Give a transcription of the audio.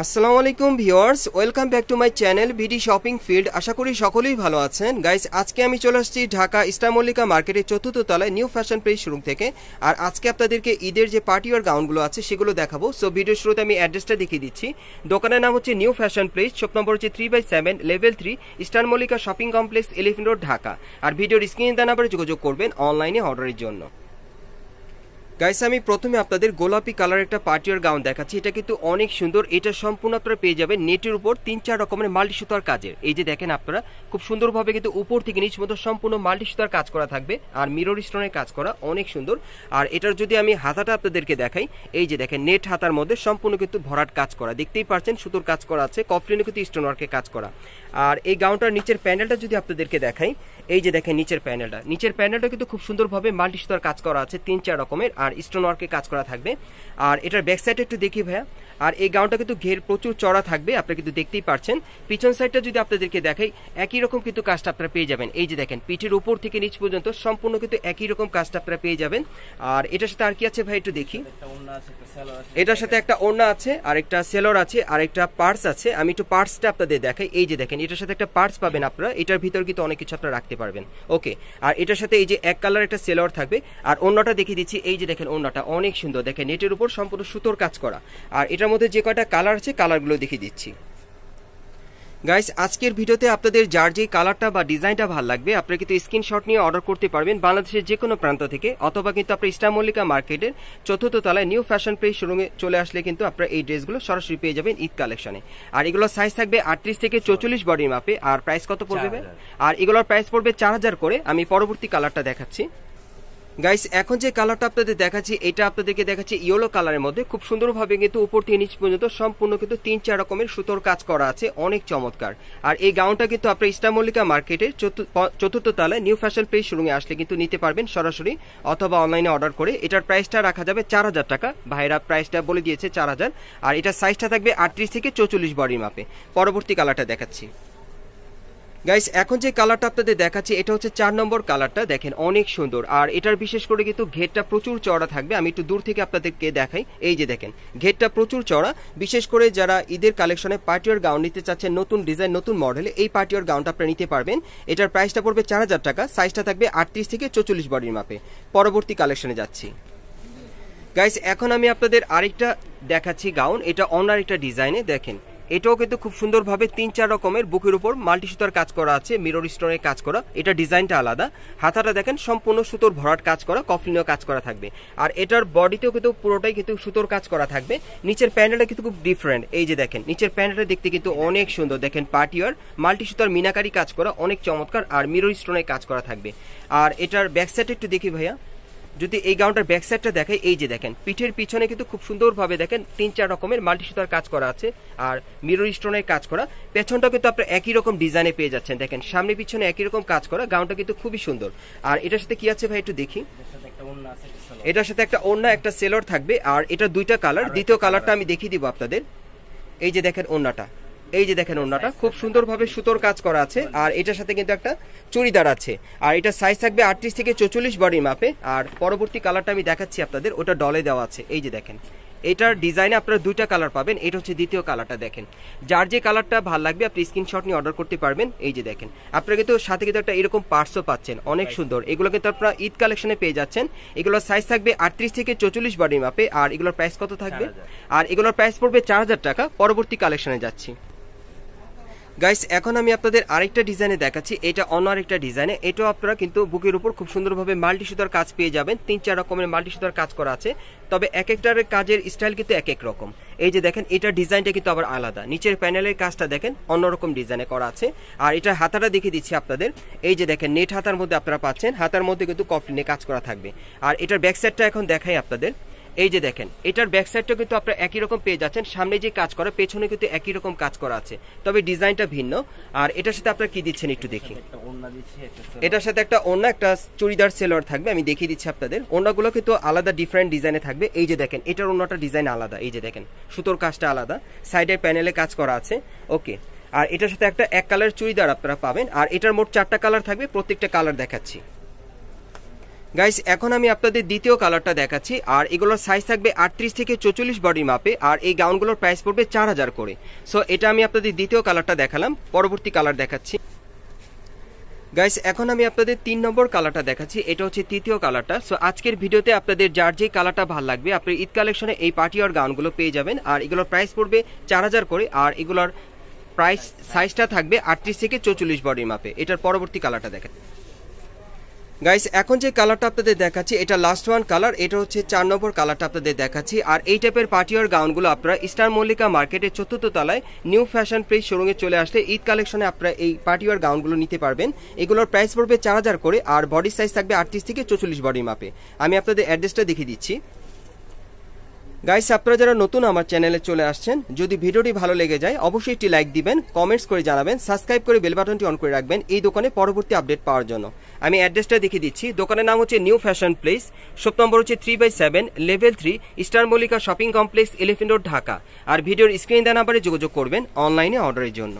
আসসালামু আলাইকুম viewers welcome back to my channel ভিডি শপিং ফিল্ড আশা করি সকলেই ভালো আছেন গাইস আজকে আমি চলে আসছি ঢাকা ইস্টামল্লিকা মার্কেটের চতুর্থ তলায় নিউ ফ্যাশন প্লেস শোরুম থেকে আর আজকে আপনাদেরকে ঈদের যে পার্টি ওয়ার গাউনগুলো আছে সেগুলো দেখাবো সো ভিডিও শুরুতে আমি অ্যাড্রেসটা দেখিয়ে দিচ্ছি দোকানের নাম হচ্ছে new fashion place shop number হচ্ছে three by seven level three ইস্টারমল্লিকা shopping complex elephant road Dhaka আর ভিডিওর স্ক্রিনে দেওয়া নাম্বারে যোগাযোগ করবেন অনলাইনে অর্ডারের জন্য গাইস আমি প্রথমে আপনাদের গোলাপি কালার একটা পার্টিয়ার গাউন দেখাচ্ছি এটা কিন্তু অনেক সুন্দর এটা সম্পূর্ণ আপনারা পেয়ে যাবেন নেটের উপর তিন চার রকমের মাল্টি সুতার কাজের এই যে দেখেন আপনারা খুব সুন্দরভাবে কিন্তু উপর থেকে নিচ মতো সম্পূর্ণ মাল্টি সুতার কাজ করা থাকবে আর মিরর স্টোনের কাজ করা অনেক সুন্দর আর এটার যদি আমি হাতাটা আপনাদেরকে দেখাই এই যে দেখেন নেট হাতার মধ্যে সম্পূর্ণ কিন্তু ভরাট কাজ করা দেখতেই পারছেন সুতোর কাজ করা আছে কফলিনে কিন্তু স্টোন কাজ করা আর এই গাউনটার নিচের প্যান্ডেলটা যদি আপনাদেরকে দেখাই এই যে দেখেন নিচের প্যানেলটা নিচের প্যানেলটা কিন্তু খুব সুন্দরভাবে মাল্টি সুতার কাজ করা আছে তিন চার রকমের আর স্টোন ওয়ার্কে কাজ করা থাকবে আর এটার ব্যাক সাইডটা একটু দেখি ভাইয়া আর এই গাউনটা কিন্তু ঘের প্রচুর চড়া থাকবে আপনি কিন্তু দেখতেই পারছেন পিছন সাইডটা যদি আপনাদেরকে দেখাই একই রকম কিন্তু কাজটা আপনারা পেয়ে যাবেন এই যে দেখেন পিঠের উপর থেকে নিচ পর্যন্ত সম্পূর্ণ কিন্তু একই রকম কাজটা আপনারা পেয়ে যাবেন আর এটার সাথে আর কি আছে ভাই একটু দেখি এটার সাথে একটা ওড়না আছে আর একটা সেলর আছে আর একটা পার্স আছে আমি একটু পার্সটা আপনাদের দেখাই এই যে দেখেন এটার সাথে একটা পার্স পাবেন আপনারা এটার ভিতর কিন্তু অনেক কিছু আপনারা রাখতে রাখতে পারবেন ওকে আর এটার সাথে এই যে এক কালার একটা সেলর থাকবে আর অন্যটা দেখিয়ে দিচ্ছি এই যে দেখেন অন্যটা অনেক সুন্দর দেখেন নেটের উপর সম্পূর্ণ সুতোর কাজ করা আর এটার মধ্যে যে কয়টা কালার আছে কালারগুলো দেখিয়ে দিচ্ছি গাইস আজকের ভিডিওতে আপনাদের যার যে কালারটা বা ডিজাইনটা ভালো লাগবে আপনারা কিন্তু স্ক্রিনশট নিয়ে অর্ডার করতে পারবেন বাংলাদেশের যে কোনো প্রান্ত থেকে অথবা কিন্তু আপনার ইস্টার মল্লিকা মার্কেটের চতুর্থ তলায় নিউ ফ্যাশন প্রেস শোরুমে চলে আসলে কিন্তু আপনারা এই ড্রেসগুলো সরাসরি পেয়ে যাবেন ঈদ কালেকশনে আর এগুলো সাইজ থাকবে আটত্রিশ থেকে চৌচল্লিশ বডির মাপে আর প্রাইস কত পড়বে আর এগুলোর প্রাইস পড়বে চার হাজার করে আমি পরবর্তী কালারটা দেখাচ্ছি গাইস এখন যে কালারটা আপনাদের দেখাচ্ছি এটা আপনাদেরকে দেখাচ্ছি ইয়েলো কালারের মধ্যে খুব সুন্দরভাবে কিন্তু উপর থেকে নিচ পর্যন্ত সম্পূর্ণ কিন্তু তিন চার রকমের সুতোর কাজ করা আছে অনেক চমৎকার আর এই গাউনটা কিন্তু আপনার ইস্টামল্লিকা মার্কেটে চতুর্থ তলায় নিউ ফ্যাশন প্লেস শোরুমে আসলে কিন্তু নিতে পারবেন সরাসরি অথবা অনলাইনে অর্ডার করে এটার প্রাইসটা রাখা যাবে চার হাজার টাকা ভাইরা প্রাইসটা বলে দিয়েছে চার হাজার আর এটার সাইজটা থাকবে আটত্রিশ থেকে চৌচল্লিশ বডির মাপে পরবর্তী কালারটা দেখাচ্ছি গাইস এখন যে কালারটা আপনাদের দেখাচ্ছি এটা হচ্ছে চার নম্বর কালারটা দেখেন অনেক সুন্দর আর এটার বিশেষ করে কিন্তু ঘেরটা প্রচুর চড়া থাকবে আমি একটু দূর থেকে আপনাদেরকে দেখাই এই যে দেখেন ঘেরটা প্রচুর চড়া বিশেষ করে যারা ঈদের কালেকশনে পার্টিওর গাউন নিতে চাচ্ছেন নতুন ডিজাইন নতুন মডেল এই পার্টিওর গাউনটা আপনি নিতে পারবেন এটার প্রাইসটা পড়বে চার হাজার টাকা সাইজটা থাকবে আটত্রিশ থেকে চৌচল্লিশ বডির মাপে পরবর্তী কালেকশনে যাচ্ছি গাইস এখন আমি আপনাদের আরেকটা দেখাচ্ছি গাউন এটা অন্য আরেকটা ডিজাইনে দেখেন এটাও কিন্তু খুব সুন্দরভাবে তিন চার রকমের বুকের উপর মাল্টি সুতার কাজ করা আছে মিরর স্টোনের কাজ করা এটা ডিজাইনটা আলাদা হাতাটা দেখেন সম্পূর্ণ সুতোর ভরাট কাজ করা কফলিনীয় কাজ করা থাকবে আর এটার বডিতেও কিন্তু পুরোটাই কিন্তু সুতোর কাজ করা থাকবে নিচের প্যান্ডেলটা কিন্তু খুব ডিফারেন্ট এই যে দেখেন নিচের প্যান্ডেলটা দেখতে কিন্তু অনেক সুন্দর দেখেন পার্টিওয়ার মাল্টি সুতার মিনাকারি কাজ করা অনেক চমৎকার আর মিরর স্টোনের কাজ করা থাকবে আর এটার ব্যাক একটু দেখি ভাইয়া যদি এই গাউনটার ব্যাক সাইডটা দেখে এই যে দেখেন পিঠের পিছনে কিন্তু খুব সুন্দরভাবে দেখেন তিন চার রকমের মাল্টি সুতার কাজ করা আছে আর মিরর স্টোনের কাজ করা পেছনটা কিন্তু আপনার একই রকম ডিজাইনে পেয়ে যাচ্ছেন দেখেন সামনে পিছনে একই রকম কাজ করা গাউনটা কিন্তু খুবই সুন্দর আর এটার সাথে কি আছে ভাই একটু দেখি এটার সাথে একটা অন্য একটা সেলর থাকবে আর এটা দুইটা কালার দ্বিতীয় কালারটা আমি দেখিয়ে দিব আপনাদের এই যে দেখেন অন্যটা এই যে দেখেন ওড়নাটা খুব সুন্দরভাবে সুতোর কাজ করা আছে আর এটার সাথে কিন্তু একটা চুড়িদার আছে আর এটা সাইজ থাকবে আটত্রিশ থেকে চৌচল্লিশ বডির মাপে আর পরবর্তী কালারটা আমি দেখাচ্ছি আপনাদের ওটা ডলে দেওয়া আছে এই যে দেখেন এটার ডিজাইনে আপনারা দুইটা কালার পাবেন এটা হচ্ছে দ্বিতীয় কালারটা দেখেন যার যে কালারটা ভালো লাগবে আপনি স্ক্রিনশট নিয়ে অর্ডার করতে পারবেন এই যে দেখেন আপনারা কিন্তু সাথে কিন্তু একটা এরকম পার্সও পাচ্ছেন অনেক সুন্দর এগুলো কিন্তু আপনারা ঈদ কালেকশনে পেয়ে যাচ্ছেন এগুলোর সাইজ থাকবে আটত্রিশ থেকে চৌচল্লিশ বডির মাপে আর এগুলোর প্রাইস কত থাকবে আর এগুলোর প্রাইস পড়বে চার হাজার টাকা পরবর্তী কালেকশনে যাচ্ছি গাইস এখন আমি আপনাদের আরেকটা ডিজাইনে দেখাচ্ছি এটা অন্য আরেকটা ডিজাইনে এটাও আপনারা কিন্তু বুকের উপর খুব সুন্দরভাবে মাল্টি সুতার কাজ পেয়ে যাবেন তিন চার রকমের মাল্টি সুতার কাজ করা আছে তবে এক একটার কাজের স্টাইল কিন্তু এক এক রকম এই যে দেখেন এটা ডিজাইনটা কিন্তু আবার আলাদা নিচের প্যানেলের কাজটা দেখেন অন্যরকম ডিজাইনে করা আছে আর এটা হাতাটা দেখিয়ে দিচ্ছি আপনাদের এই যে দেখেন নেট হাতার মধ্যে আপনারা পাচ্ছেন হাতার মধ্যে কিন্তু কফলিনে কাজ করা থাকবে আর এটার ব্যাক এখন দেখাই আপনাদের এই যে দেখেন এটার ব্যাক সাইডটা কিন্তু আপনার একই রকম পেয়ে যাচ্ছেন সামনে যে কাজ করা পেছনে কিন্তু একই রকম কাজ করা আছে তবে ডিজাইনটা ভিন্ন আর এটার সাথে আপনারা কি দিচ্ছেন একটু দেখি এটার সাথে একটা অন্য একটা চুড়িদার সেলোয়ার থাকবে আমি দেখিয়ে দিচ্ছি আপনাদের অন্যগুলো কিন্তু আলাদা ডিফারেন্ট ডিজাইনে থাকবে এই যে দেখেন এটার অন্যটা ডিজাইন আলাদা এই যে দেখেন সুতোর কাজটা আলাদা সাইডের প্যানেলে কাজ করা আছে ওকে আর এটার সাথে একটা এক কালার চুড়িদার আপনারা পাবেন আর এটার মোট চারটা কালার থাকবে প্রত্যেকটা কালার দেখাচ্ছি গাইস এখন আমি আপনাদের দ্বিতীয় কালারটা দেখাচ্ছি আর এগুলোর সাইজ থাকবে আটত্রিশ থেকে চল্লিশ বডির মাপে আর এই গাউনগুলোর প্রাইস পড়বে চার হাজার করে সো এটা আমি আপনাদের দ্বিতীয় কালারটা দেখালাম পরবর্তী কালার দেখাচ্ছি গাইস এখন আমি আপনাদের তিন নম্বর কালারটা দেখাচ্ছি এটা হচ্ছে তৃতীয় কালারটা সো আজকের ভিডিওতে আপনাদের যার যে কালারটা ভাল লাগবে আপনি ঈদ কালেকশনে এই পার্টি আর গাউনগুলো পেয়ে যাবেন আর এগুলোর প্রাইস পড়বে চার হাজার করে আর এগুলোর প্রাইস সাইজটা থাকবে আটত্রিশ থেকে চৌচল্লিশ বডির মাপে এটার পরবর্তী কালারটা দেখেন গাইস এখন যে কালারটা আপনাদের দেখাচ্ছি এটা লাস্ট ওয়ান কালার এটা হচ্ছে চার নম্বর কালারটা আপনাদের দেখাচ্ছি আর এই টাইপের পার্টিওয়ার গাউনগুলো আপনারা স্টার মল্লিকা মার্কেটের চতুর্থ তলায় নিউ ফ্যাশন প্রেস শোরুমে চলে আসলে ঈদ কালেকশনে আপনারা এই পার্টিওয়ার গাউনগুলো নিতে পারবেন এগুলোর প্রাইস পড়বে চার হাজার করে আর বডি সাইজ থাকবে আটত্রিশ থেকে চৌচল্লিশ বডি মাপে আমি আপনাদের অ্যাড্রেসটা দেখিয়ে দিচ্ছি গাইস আপনারা যারা নতুন আমার চ্যানেলে চলে আসছেন যদি ভিডিওটি ভালো লেগে যায় অবশ্যই একটি লাইক দিবেন কমেন্টস করে জানাবেন সাবস্ক্রাইব করে বেল বাটনটি অন করে রাখবেন এই দোকানে পরবর্তী আপডেট পাওয়ার জন্য আমি অ্যাড্রেসটা দেখিয়ে দিচ্ছি দোকানের নাম হচ্ছে new fashion place shop number হচ্ছে three by seven level three star Mallika shopping complex elephant road Dhaka আর ভিডিওর স্ক্রিন দেওয়া নাম্বারে যোগাযোগ করবেন অনলাইনে অর্ডারের জন্য